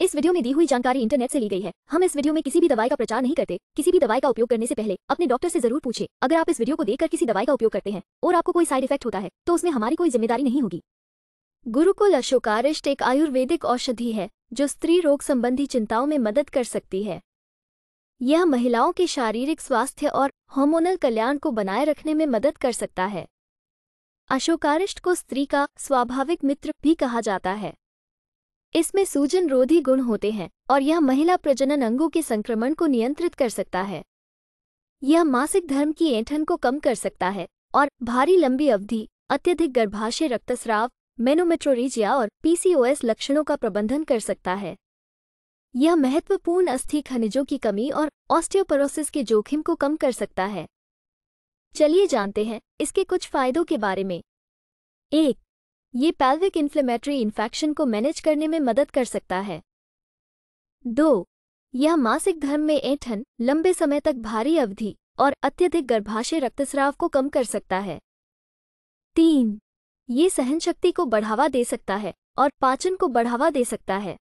इस वीडियो में दी हुई जानकारी इंटरनेट से ली गई है हम इस वीडियो में किसी भी दवाई का प्रचार नहीं करते किसी भी दवाई का उपयोग करने से पहले अपने डॉक्टर से जरूर पूछे अगर आप इस वीडियो को देखकर किसी दवाई का उपयोग करते हैं और आपको कोई साइड इफेक्ट होता है तो उसमें हमारी कोई जिम्मेदारी नहीं होगी गुरुकुल अशोकारिष्ट एक आयुर्वेदिक औषधि है जो स्त्री रोग संबंधी चिंताओं में मदद कर सकती है यह महिलाओं के शारीरिक स्वास्थ्य और हॉर्मोनल कल्याण को बनाए रखने में मदद कर सकता है अशोकारिष्ट को स्त्री का स्वाभाविक मित्र भी कहा जाता है इसमें सूजन रोधी गुण होते हैं और यह महिला प्रजनन अंगों के संक्रमण को नियंत्रित कर सकता है यह मासिक धर्म की ऐंठन को कम कर सकता है और भारी लंबी अवधि अत्यधिक गर्भाशय रक्तस्राव मेनोमेट्रोरिजिया और पीसीओएस लक्षणों का प्रबंधन कर सकता है यह महत्वपूर्ण अस्थि खनिजों की कमी और ऑस्टियोपरोसिस के जोखिम को कम कर सकता है चलिए जानते हैं इसके कुछ फायदों के बारे में एक ये पैल्विक इन्फ्लेमेटरी इन्फेक्शन को मैनेज करने में मदद कर सकता है दो यह मासिक धर्म में ऐठन लंबे समय तक भारी अवधि और अत्यधिक गर्भाशय रक्तस्राव को कम कर सकता है तीन ये सहन शक्ति को बढ़ावा दे सकता है और पाचन को बढ़ावा दे सकता है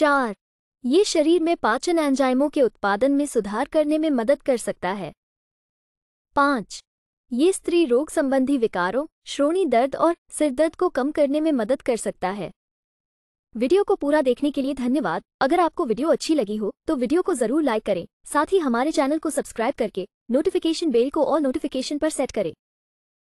चार ये शरीर में पाचन एंजाइमों के उत्पादन में सुधार करने में मदद कर सकता है पाँच ये स्त्री रोग संबंधी विकारों श्रोणी दर्द और सिरदर्द को कम करने में मदद कर सकता है वीडियो को पूरा देखने के लिए धन्यवाद अगर आपको वीडियो अच्छी लगी हो तो वीडियो को जरूर लाइक करें साथ ही हमारे चैनल को सब्सक्राइब करके नोटिफिकेशन बेल को और नोटिफिकेशन पर सेट करें